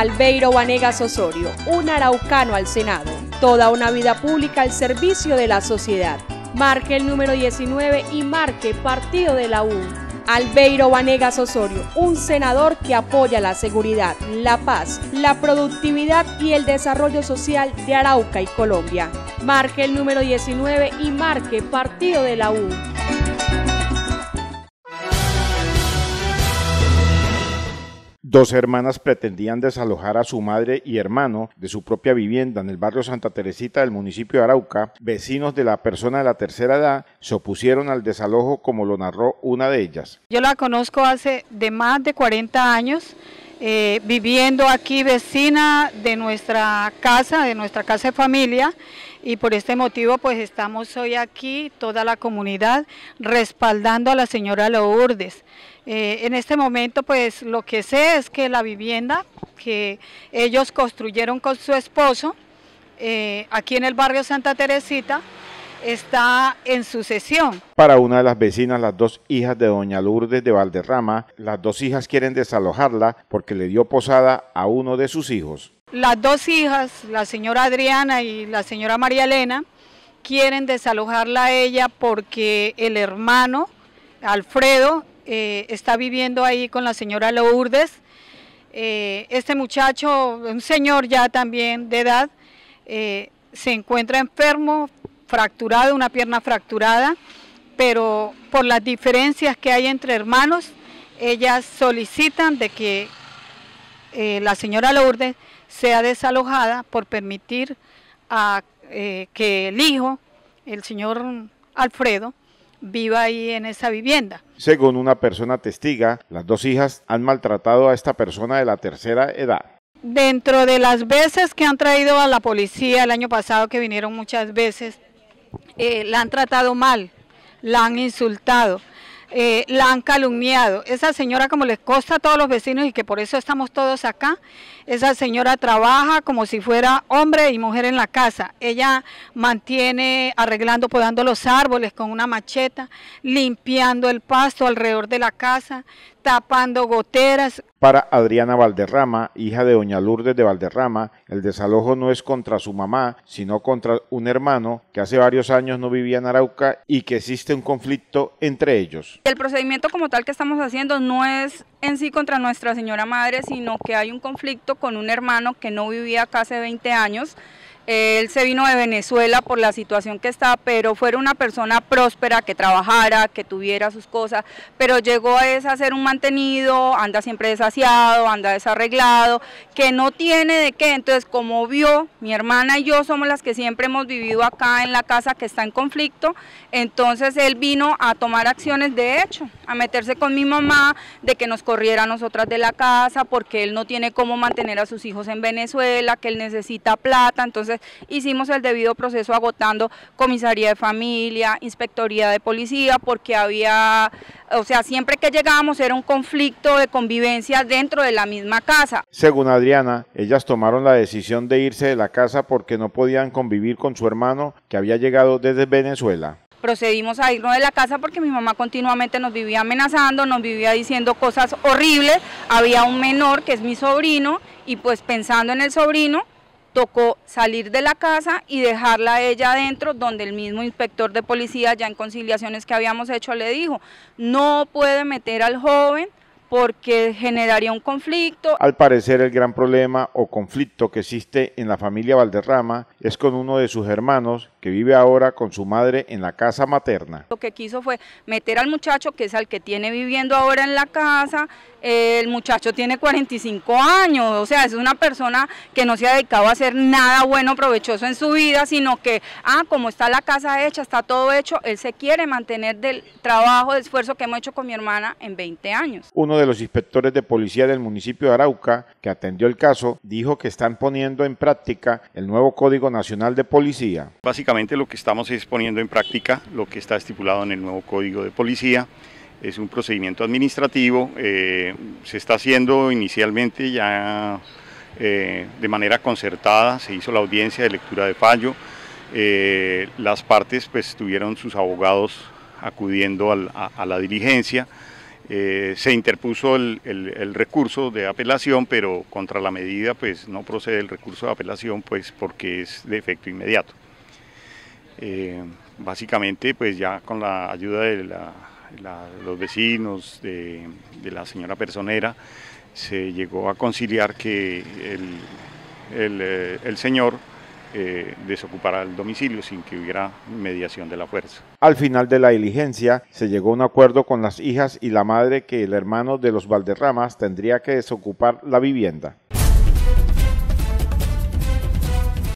Albeiro Vanegas Osorio, un araucano al Senado, toda una vida pública al servicio de la sociedad. Marque el número 19 y marque Partido de la U. Albeiro Vanegas Osorio, un senador que apoya la seguridad, la paz, la productividad y el desarrollo social de Arauca y Colombia. Marque el número 19 y marque Partido de la U. Dos hermanas pretendían desalojar a su madre y hermano de su propia vivienda en el barrio Santa Teresita del municipio de Arauca. Vecinos de la persona de la tercera edad se opusieron al desalojo como lo narró una de ellas. Yo la conozco hace de más de 40 años. Eh, viviendo aquí vecina de nuestra casa, de nuestra casa de familia y por este motivo pues estamos hoy aquí, toda la comunidad, respaldando a la señora Lourdes. Eh, en este momento, pues lo que sé es que la vivienda que ellos construyeron con su esposo, eh, aquí en el barrio Santa Teresita, está en sucesión. Para una de las vecinas, las dos hijas de doña Lourdes de Valderrama, las dos hijas quieren desalojarla porque le dio posada a uno de sus hijos. Las dos hijas, la señora Adriana y la señora María Elena, quieren desalojarla a ella porque el hermano Alfredo eh, está viviendo ahí con la señora Lourdes. Eh, este muchacho, un señor ya también de edad, eh, se encuentra enfermo, fracturado, una pierna fracturada, pero por las diferencias que hay entre hermanos, ellas solicitan de que la señora Lourdes sea desalojada por permitir a, que el hijo, el señor Alfredo, viva ahí en esa vivienda. Según una persona testiga, las dos hijas han maltratado a esta persona de la tercera edad. Dentro de las veces que han traído a la policía el año pasado, que vinieron muchas veces, eh, la han tratado mal, la han insultado, eh, la han calumniado. Esa señora, como les consta a todos los vecinos y que por eso estamos todos acá, esa señora trabaja como si fuera hombre y mujer en la casa. Ella mantiene arreglando, podando los árboles con una macheta, limpiando el pasto alrededor de la casa, tapando goteras. Para Adriana Valderrama, hija de doña Lourdes de Valderrama, el desalojo no es contra su mamá, sino contra un hermano que hace varios años no vivía en Arauca y que existe un conflicto entre ellos. El procedimiento como tal que estamos haciendo no es en sí contra nuestra señora madre, sino que hay un conflicto con un hermano que no vivía acá hace 20 años él se vino de Venezuela por la situación que está, pero fuera una persona próspera, que trabajara, que tuviera sus cosas, pero llegó a ser un mantenido, anda siempre desasiado, anda desarreglado, que no tiene de qué. Entonces, como vio, mi hermana y yo somos las que siempre hemos vivido acá en la casa que está en conflicto, entonces él vino a tomar acciones de hecho, a meterse con mi mamá, de que nos corriera a nosotras de la casa, porque él no tiene cómo mantener a sus hijos en Venezuela, que él necesita plata, entonces hicimos el debido proceso agotando comisaría de familia, inspectoría de policía, porque había, o sea, siempre que llegábamos era un conflicto de convivencia dentro de la misma casa. Según Adriana, ellas tomaron la decisión de irse de la casa porque no podían convivir con su hermano que había llegado desde Venezuela procedimos a irnos de la casa porque mi mamá continuamente nos vivía amenazando, nos vivía diciendo cosas horribles. Había un menor que es mi sobrino y pues pensando en el sobrino, tocó salir de la casa y dejarla ella adentro, donde el mismo inspector de policía, ya en conciliaciones que habíamos hecho, le dijo, no puede meter al joven porque generaría un conflicto. Al parecer el gran problema o conflicto que existe en la familia Valderrama es con uno de sus hermanos que vive ahora con su madre en la casa materna. Lo que quiso fue meter al muchacho, que es al que tiene viviendo ahora en la casa, el muchacho tiene 45 años, o sea, es una persona que no se ha dedicado a hacer nada bueno, provechoso en su vida, sino que, ah, como está la casa hecha, está todo hecho, él se quiere mantener del trabajo, del esfuerzo que hemos hecho con mi hermana en 20 años. Uno de los inspectores de policía del municipio de Arauca, que atendió el caso, dijo que están poniendo en práctica el nuevo Código Nacional de Policía. Básicamente lo que estamos es poniendo en práctica lo que está estipulado en el nuevo Código de Policía es un procedimiento administrativo, eh, se está haciendo inicialmente ya eh, de manera concertada, se hizo la audiencia de lectura de fallo, eh, las partes pues tuvieron sus abogados acudiendo a la diligencia, eh, se interpuso el, recurso de apelación, pero contra la medida pues no procede el recurso de apelación pues porque es de efecto inmediato. Eh, básicamente pues ya con la ayuda de los vecinos, de, la señora personera, se llegó a conciliar que el eh, señor eh, el domicilio sin que hubiera mediación de la fuerza. Al final de la diligencia se llegó a un acuerdo con las hijas y la madre que el hermano de los Valderramas tendría que desocupar la vivienda.